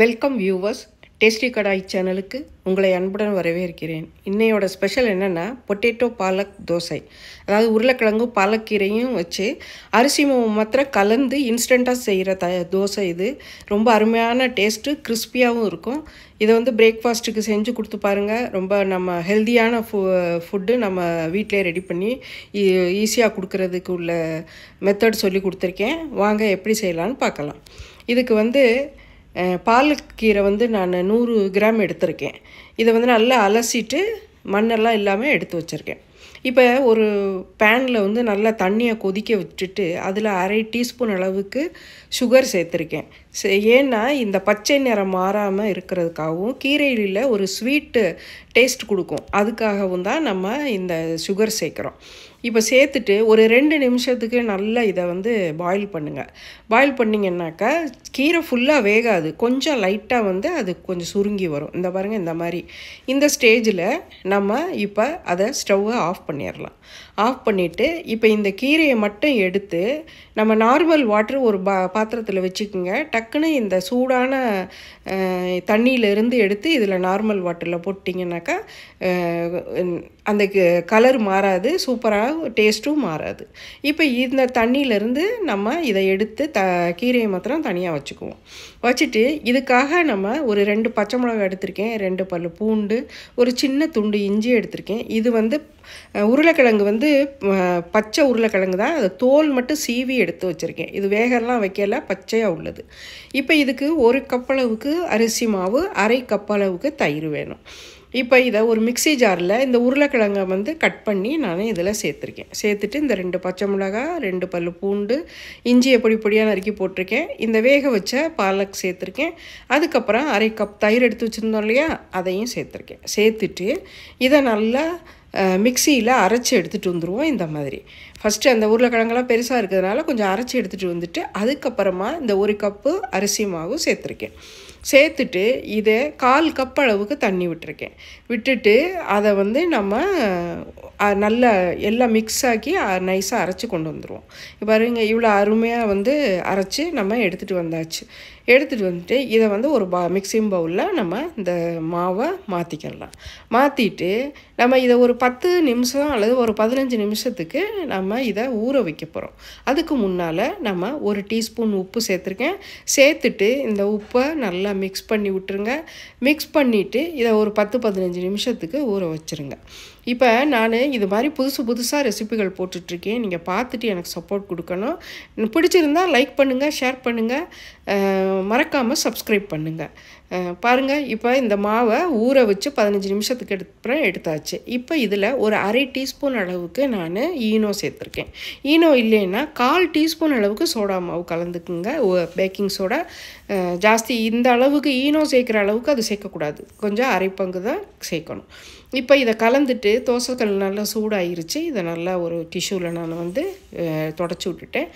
welcome viewers tasty கடாய் சேனலுக்கு உங்களை அன்புடன் வரவேற்கிறேன் இன்னையோட ஸ்பெஷல் என்னென்னா பொட்டேட்டோ பாலக் தோசை அதாவது உருளைக்கிழங்கும் பாலக்கீரையும் வச்சு அரிசி மாவு மாத்திரம் கலந்து இன்ஸ்டண்ட்டாக செய்கிற த தோசை இது ரொம்ப அருமையான டேஸ்ட்டு கிறிஸ்பியாகவும் இருக்கும் இதை வந்து பிரேக்ஃபாஸ்ட்டுக்கு செஞ்சு கொடுத்து பாருங்கள் ரொம்ப நம்ம ஹெல்த்தியான ஃபு ஃபுட்டு நம்ம வீட்டிலே ரெடி பண்ணி ஈஸியாக e-, கொடுக்கறதுக்கு உள்ள மெத்தட் சொல்லி கொடுத்துருக்கேன் வாங்க எப்படி செய்யலான்னு பார்க்கலாம் இதுக்கு வந்து பாலக்கீரை வந்து நான் நூறு கிராம் எடுத்திருக்கேன் இதை வந்து நல்லா அலசிட்டு மண்ணெல்லாம் இல்லாமல் எடுத்து வச்சுருக்கேன் இப்போ ஒரு பேனில் வந்து நல்லா தண்ணியை கொதிக்க விட்டுட்டு அதில் அரை டீஸ்பூன் அளவுக்கு சுகர் சேர்த்துருக்கேன் ஏன்னா இந்த பச்சை நிறம் மாறாமல் இருக்கிறதுக்காகவும் கீரையில் ஒரு ஸ்வீட்டு டேஸ்ட் கொடுக்கும் அதுக்காகவும் தான் நம்ம இந்த சுகர் சேர்க்குறோம் இப்போ சேர்த்துட்டு ஒரு ரெண்டு நிமிஷத்துக்கு நல்லா இதை வந்து பாயில் பண்ணுங்கள் பாயில் பண்ணிங்கன்னாக்கா கீரை ஃபுல்லாக வேகாது கொஞ்சம் லைட்டாக வந்து அது கொஞ்சம் சுருங்கி வரும் இந்த பாருங்கள் இந்த மாதிரி இந்த ஸ்டேஜில் நம்ம இப்போ அதை ஸ்டவ்வை ஆஃப் பண்ணிடலாம் ஆஃப் பண்ணிவிட்டு இப்போ இந்த கீரையை மட்டும் எடுத்து நம்ம நார்மல் வாட்ரு ஒரு பா பாத்திரத்தில் வச்சுக்கோங்க டக்குன்னு இந்த சூடான தண்ணியிலேருந்து எடுத்து இதில் நார்மல் வாட்டரில் போட்டிங்கனாக்கா அந்த கலர் மாறாது சூப்பராக டேஸ்ட்டும் மாறாது இப்போ இந்த தண்ணியிலேருந்து நம்ம இதை எடுத்து த கீரையை மாத்திரம் தனியாக வச்சுக்குவோம் வச்சுட்டு இதுக்காக நம்ம ஒரு ரெண்டு பச்சை மிளகா எடுத்திருக்கேன் ரெண்டு பல் பூண்டு ஒரு சின்ன துண்டு இஞ்சி எடுத்திருக்கேன் இது வந்து உருளைக்கிழங்கு வந்து பச்சை உருளைக்கிழங்கு தான் அது தோல் மட்டும் சீவி எடுத்து வச்சுருக்கேன் இது வேகலாம் வைக்கல பச்சையாக உள்ளது இப்போ இதுக்கு ஒரு கப்பளவுக்கு அரிசி மாவு அரை கப்பளவுக்கு தயிர் வேணும் இப்போ இதை ஒரு மிக்சி ஜாரில் இந்த உருளைக்கிழங்கை வந்து கட் பண்ணி நான் இதில் சேர்த்துருக்கேன் சேர்த்துட்டு இந்த ரெண்டு பச்சை மிளகா ரெண்டு பல் பூண்டு இஞ்சியை பொடி பொடியாக நறுக்கி போட்டிருக்கேன் இந்த வேக வச்ச பாலக் சேர்த்துருக்கேன் அதுக்கப்புறம் அரை கப் தயிர் எடுத்து வச்சுருந்தோம் இல்லையா அதையும் சேர்த்துருக்கேன் சேர்த்துட்டு இதை நல்லா மிக்சியில் அரைச்சி எடுத்துகிட்டு வந்துடுவோம் இந்த மாதிரி ஃபஸ்ட்டு அந்த உருளைக்கிழங்கெல்லாம் பெருசாக இருக்கிறதுனால கொஞ்சம் அரைச்சி எடுத்துகிட்டு வந்துட்டு அதுக்கப்புறமா இந்த ஒரு கப்பு அரிசி மாவு சேர்த்துருக்கேன் சேர்த்துட்டு இதை கால் கப் அளவுக்கு தண்ணி விட்டுருக்கேன் விட்டுட்டு அதை வந்து நம்ம நல்லா எல்லாம் மிக்ஸ் ஆக்கி நைஸாக அரைச்சி கொண்டு வந்துடுவோம் பாருங்க இவ்வளோ அருமையாக வந்து அரைச்சி நம்ம எடுத்துகிட்டு வந்தாச்சு எடுத்துகிட்டு வந்துட்டு இதை வந்து ஒரு பா மிக்சிங் பவுலில் நம்ம இந்த மாவை மாற்றிக்கிடலாம் மாற்றிட்டு நம்ம இதை ஒரு பத்து நிமிஷம் அல்லது ஒரு பதினஞ்சு நிமிஷத்துக்கு நம்ம இதை ஊற வைக்க போகிறோம் அதுக்கு முன்னால் நம்ம ஒரு டீஸ்பூன் உப்பு சேர்த்துருக்கேன் சேர்த்துட்டு இந்த உப்பை நல்லா மிக்ஸ் பண்ணி விட்டுருங்க மிக்ஸ் பண்ணிவிட்டு இதை ஒரு பத்து பதினஞ்சு நிமிஷத்துக்கு ஊற வச்சுருங்க இப்போ நான் இது மாதிரி புதுசு புதுசாக ரெசிபிகள் போட்டுட்ருக்கேன் நீங்கள் பார்த்துட்டு எனக்கு சப்போர்ட் கொடுக்கணும் பிடிச்சிருந்தால் லைக் பண்ணுங்கள் ஷேர் பண்ணுங்கள் மறக்காமல் சப்ஸ்கிரைப் பண்ணுங்கள் பாருங்கள் இப்போ இந்த மாவை ஊற வச்சு பதினஞ்சு நிமிஷத்துக்கு எடுப்பேன் எடுத்தாச்சு இப்போ இதில் ஒரு அரை டீஸ்பூன் அளவுக்கு நான் ஈனோ சேர்த்துருக்கேன் ஈனோ இல்லைன்னா கால் டீஸ்பூன் அளவுக்கு சோடா மாவு கலந்துக்குங்க பேக்கிங் சோடா ஜாஸ்தி இந்த அளவுக்கு ஈனோ சேர்க்குற அளவுக்கு அது சேர்க்கக்கூடாது கொஞ்சம் அரை பங்கு தான் சேர்க்கணும் இப்போ இதை கலந்துட்டு தோசைக்கல் நல்லா சூடாகிருச்சு இதை நல்லா ஒரு டிஷ்யூவில் நான் வந்து தொடச்சி விட்டுட்டேன்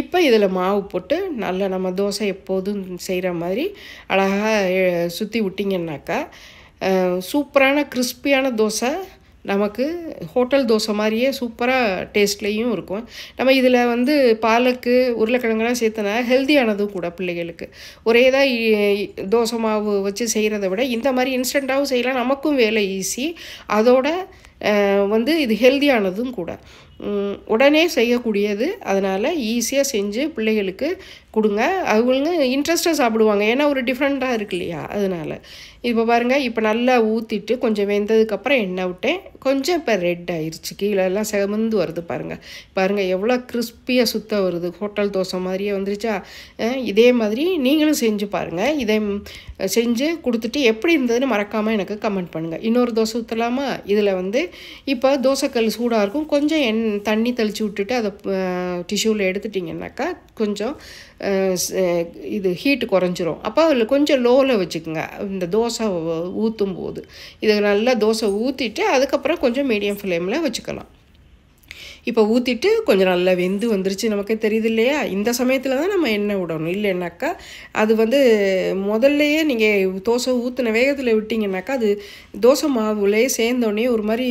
இப்போ இதில் மாவு போட்டு நல்லா நம்ம தோசை எப்போதும் செய்கிற மாதிரி அழகாக சுற்றி விட்டிங்கன்னாக்கா சூப்பரான கிறிஸ்பியான தோசை நமக்கு ஹோட்டல் தோசை மாதிரியே சூப்பராக டேஸ்ட்லேயும் இருக்கும் நம்ம இதில் வந்து பாலக்கு உருளைக்கிழங்குலாம் சேர்த்தனா ஹெல்த்தியானதும் கூட பிள்ளைகளுக்கு ஒரே தான் தோசை மாவு வச்சு செய்கிறத விட இந்த மாதிரி இன்ஸ்டண்ட்டாகவும் செய்யலாம் நமக்கும் வேலை ஈஸி அதோட வந்து இது ஹெல்த்தியானதும் கூட உடனே செய்யக்கூடியது அதனால் ஈஸியாக செஞ்சு பிள்ளைகளுக்கு கொடுங்க அவங்களுங்க இன்ட்ரெஸ்ட்டாக சாப்பிடுவாங்க ஏன்னா ஒரு டிஃப்ரெண்ட்டாக இருக்கு இல்லையா அதனால் இப்போ பாருங்கள் இப்போ நல்லா ஊற்றிட்டு கொஞ்சம் வெந்ததுக்கப்புறம் எண்ணெய் விட்டேன் கொஞ்சம் இப்போ ரெட் ஆயிடுச்சு கீழெல்லாம் செகமந்து வருது பாருங்கள் பாருங்கள் எவ்வளோ கிறிஸ்பியாக சுத்தம் வருது ஹோட்டல் தோசை மாதிரியே வந்துருச்சா இதே மாதிரி நீங்களும் செஞ்சு பாருங்கள் இதை செஞ்சு கொடுத்துட்டு எப்படி இருந்ததுன்னு மறக்காமல் எனக்கு கமெண்ட் பண்ணுங்கள் இன்னொரு தோசை ஊற்றலாமா இதில் வந்து இப்போ தோசைக்கல் சூடாக இருக்கும் கொஞ்சம் எண் தண்ணி தெளித்து விட்டுட்டு அதை டிஷ்யூவில் எடுத்துட்டிங்கன்னாக்கா கொஞ்சம் இது ஹீட்டு குறைஞ்சிரும் அப்போ அதில் கொஞ்சம் லோவில் வச்சுக்கோங்க இந்த தோசை ஊற்றும் போது இதை நல்லா தோசை ஊற்றிட்டு அதுக்கப்புறம் கொஞ்சம் மீடியம் ஃப்ளேமில் வச்சுக்கலாம் இப்போ ஊற்றிட்டு கொஞ்சம் நல்லா வெந்து வந்துருச்சு நமக்கே தெரியுது இல்லையா இந்த சமயத்தில் தான் நம்ம எண்ணெய் விடணும் இல்லைன்னாக்கா அது வந்து முதல்லையே நீங்கள் தோசை ஊற்றின வேகத்தில் விட்டிங்கனாக்கா அது தோசை மாவுலேயே சேர்ந்தோடனே ஒரு மாதிரி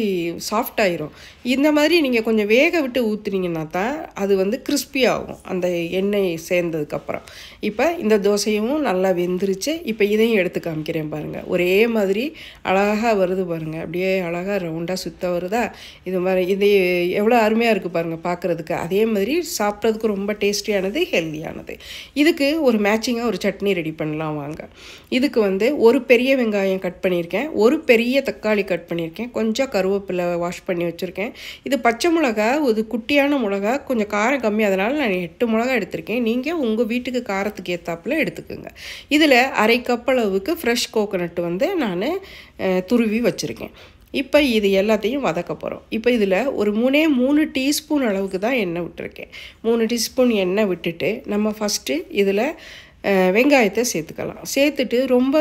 சாஃப்ட் ஆயிரும் இந்த மாதிரி நீங்கள் கொஞ்சம் வேக விட்டு ஊற்றுனீங்கன்னா தான் அது வந்து கிறிஸ்பி ஆகும் அந்த எண்ணெய் சேர்ந்ததுக்கப்புறம் இப்போ இந்த தோசையும் நல்லா வெந்துருச்சு இப்போ இதையும் எடுத்து காமிக்கிறேன் பாருங்கள் ஒரே மாதிரி அழகாக வருது பாருங்கள் அப்படியே அழகாக ரவுண்டாக சுத்தம் வருதா இது மாதிரி இது எவ்வளோ அருமையாக இருக்குது பாருங்கள் பார்க்குறதுக்கு அதே மாதிரி சாப்பிட்றதுக்கு ரொம்ப டேஸ்டியானது ஹெல்தியானது இதுக்கு ஒரு மேட்சிங்காக ஒரு சட்னி ரெடி பண்ணலாம் வாங்க இதுக்கு வந்து ஒரு பெரிய வெங்காயம் கட் பண்ணியிருக்கேன் ஒரு பெரிய தக்காளி கட் பண்ணியிருக்கேன் கொஞ்சம் கருவேப்பிலை வாஷ் பண்ணி வச்சுருக்கேன் இது பச்சை மிளகா ஒரு குட்டியான மிளகா கொஞ்சம் காரம் கம்மி அதனால் நான் எட்டு மிளகா எடுத்திருக்கேன் நீங்கள் உங்கள் வீட்டுக்கு காரத்துக்கு ஏற்றாப்பில் எடுத்துக்கோங்க இதில் அரை கப் அளவுக்கு ஃப்ரெஷ் கோகோனட் வந்து நான் துருவி வச்சுருக்கேன் இப்போ இது எல்லாத்தையும் வதக்க போகிறோம் இப்போ இதில் ஒரு மூணே மூணு டீஸ்பூன் அளவுக்கு தான் எண்ணெய் விட்டுருக்கேன் மூணு டீஸ்பூன் எண்ணெய் விட்டுட்டு நம்ம ஃபஸ்ட்டு இதில் வெங்காயத்தை சேர்த்துக்கலாம் சேர்த்துட்டு ரொம்ப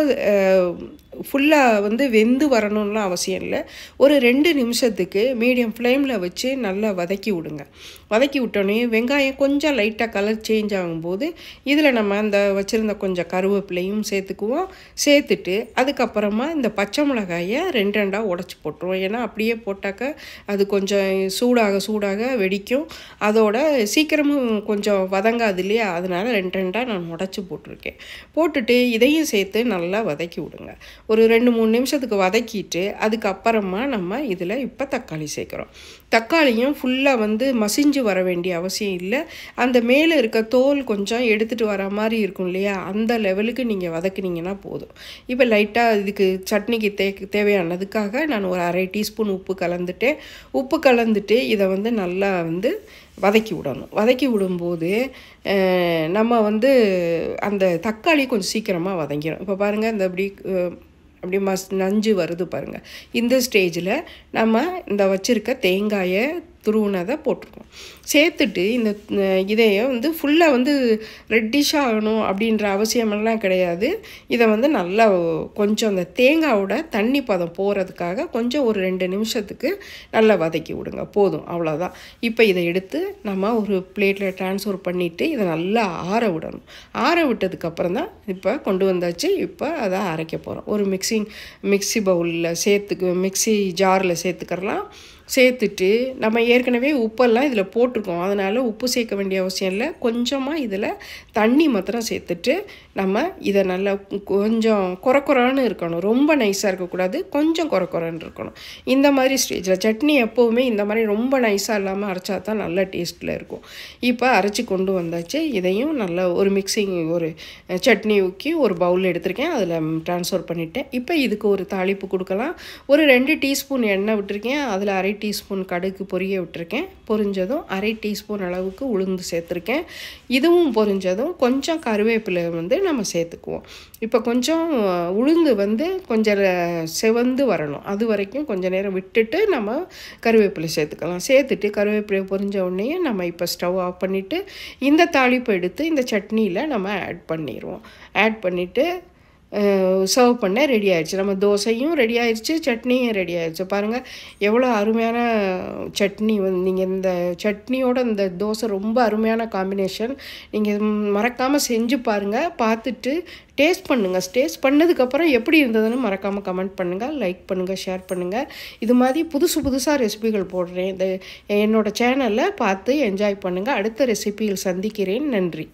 ஃபுல்லாக வந்து வெந்து வரணும்லாம் அவசியம் இல்லை ஒரு ரெண்டு நிமிஷத்துக்கு மீடியம் ஃப்ளேமில் வச்சு நல்லா வதக்கி விடுங்க வதக்கி விட்டோன்னே வெங்காயம் கொஞ்சம் லைட்டாக கலர் சேஞ்ச் ஆகும்போது இதில் நம்ம அந்த வச்சுருந்த கொஞ்சம் கருவேப்பிலையும் சேர்த்துக்குவோம் சேர்த்துட்டு அதுக்கப்புறமா இந்த பச்சை மிளகாயை ரெண்டு ரெண்டாக உடச்சி போட்டுருவோம் ஏன்னா அப்படியே போட்டாக்க அது கொஞ்சம் சூடாக சூடாக வெடிக்கும் அதோட சீக்கிரமும் கொஞ்சம் வதங்காது இல்லையா அதனால் ரெண்டு ரெண்டாக நான் உடச்சி போட்டிருக்கேன் போட்டுட்டு இதையும் சேர்த்து நல்லா வதக்கி விடுங்க ஒரு ரெண்டு மூணு நிமிஷத்துக்கு வதக்கிட்டு அதுக்கப்புறமா நம்ம இதில் இப்போ தக்காளி சேர்க்குறோம் தக்காளியும் ஃபுல்லாக வந்து மசிஞ்சு வர வேண்டிய அவசியம் இல்லை அந்த மேலே இருக்க தோல் கொஞ்சம் எடுத்துகிட்டு வர மாதிரி இருக்கும் இல்லையா அந்த லெவலுக்கு நீங்கள் வதக்குனீங்கன்னா போதும் இப்போ லைட்டாக இதுக்கு சட்னிக்கு தே தேவையானதுக்காக நான் ஒரு அரை டீஸ்பூன் உப்பு கலந்துட்டேன் உப்பு கலந்துட்டு இதை வந்து நல்லா வந்து வதக்கி விடணும் வதக்கி விடும்போது நம்ம வந்து அந்த தக்காளி கொஞ்சம் சீக்கிரமாக வதங்கிடும் இப்போ பாருங்கள் இந்த அப்படி அப்படி மஸ் நஞ்சு வருது பாருங்கள் இந்த ஸ்டேஜில் நம்ம இந்த வச்சுருக்க தேங்காயை துருவினதை போட்டிருக்கோம் சேர்த்துட்டு இந்த இதையை வந்து ஃபுல்லாக வந்து ரெட்டிஷ் ஆகணும் அப்படின்ற அவசியமெல்லாம் கிடையாது இதை வந்து நல்லா கொஞ்சம் அந்த தேங்காவோட தண்ணி பதம் போகிறதுக்காக கொஞ்சம் ஒரு ரெண்டு நிமிஷத்துக்கு நல்லா வதக்கி விடுங்க போதும் அவ்வளோதான் இப்போ இதை எடுத்து நம்ம ஒரு பிளேட்டில் ட்ரான்ஸ்ஃபர் பண்ணிவிட்டு இதை நல்லா ஆற விடணும் ஆற விட்டதுக்கப்புறம் தான் இப்போ கொண்டு வந்தாச்சு இப்போ அதை அரைக்க போகிறோம் ஒரு மிக்சிங் மிக்சி பவுலில் சேர்த்துக்கு மிக்சி ஜாரில் சேர்த்துக்கிறலாம் சேர்த்துட்டு நம்ம ஏற்கனவே உப்பெல்லாம் இதில் போட்டிருக்கோம் அதனால் உப்பு சேர்க்க வேண்டிய அவசியம் இல்லை கொஞ்சமாக இதில் தண்ணி மாத்திரம் சேர்த்துட்டு நம்ம இதை நல்லா கொஞ்சம் குறக்குறான்னு இருக்கணும் ரொம்ப நைஸாக இருக்கக்கூடாது கொஞ்சம் குறக்குறான்னு இருக்கணும் இந்த மாதிரி ஸ்டேஜில் சட்னி எப்போவுமே இந்த மாதிரி ரொம்ப நைஸாக இல்லாமல் அரைச்சா தான் நல்ல டேஸ்ட்டில் இருக்கும் இப்போ அரைச்சி கொண்டு வந்தாச்சு இதையும் நல்லா ஒரு மிக்சிங் ஒரு சட்னி ஊக்கி ஒரு பவுல் எடுத்திருக்கேன் அதில் ட்ரான்ஸ்ஃபர் பண்ணிவிட்டேன் இப்போ இதுக்கு ஒரு தாளிப்பு கொடுக்கலாம் ஒரு ரெண்டு டீஸ்பூன் எண்ணெய் விட்டுருக்கேன் அதில் அரை டீஸ்பூன் கடுகு பொரிய விட்டுருக்கேன் பொரிஞ்சதும் அரை டீஸ்பூன் அளவுக்கு உளுந்து சேர்த்துருக்கேன் இதுவும் பொரிஞ்சதும் கொஞ்சம் கருவேப்பிலை வந்து நம்ம சேர்த்துக்குவோம் இப்போ கொஞ்சம் உளுந்து வந்து கொஞ்சம் செவந்து வரணும் அது வரைக்கும் கொஞ்சம் நேரம் விட்டுட்டு நம்ம கருவேப்பிலை சேர்த்துக்கலாம் சேர்த்துட்டு கருவேப்பிலையை பொறிஞ்ச உடனே நம்ம இப்போ ஸ்டவ் ஆஃப் பண்ணிவிட்டு இந்த தாளிப்பு எடுத்து இந்த சட்னியில் நம்ம ஆட் பண்ணிடுவோம் ஆட் பண்ணிவிட்டு சர்வ் பண்ண ரெடி ஆயிடுச்சு நம்ம தோசையும் ரெடி ஆயிடுச்சு சட்னியும் ரெடி ஆயிடுச்சு பாருங்கள் எவ்வளோ அருமையான சட்னி வந்து நீங்கள் இந்த சட்னியோட இந்த தோசை ரொம்ப அருமையான காம்பினேஷன் நீங்கள் மறக்காமல் செஞ்சு பாருங்கள் பார்த்துட்டு டேஸ்ட் பண்ணுங்கள் டேஸ்ட் பண்ணதுக்கப்புறம் எப்படி இருந்ததுன்னு மறக்காமல் கமெண்ட் பண்ணுங்கள் லைக் பண்ணுங்கள் ஷேர் பண்ணுங்கள் இது மாதிரி புதுசு புதுசாக ரெசிபிகள் போடுறேன் இந்த என்னோடய சேனலில் பார்த்து என்ஜாய் பண்ணுங்கள் அடுத்த ரெசிபியில் சந்திக்கிறேன் நன்றி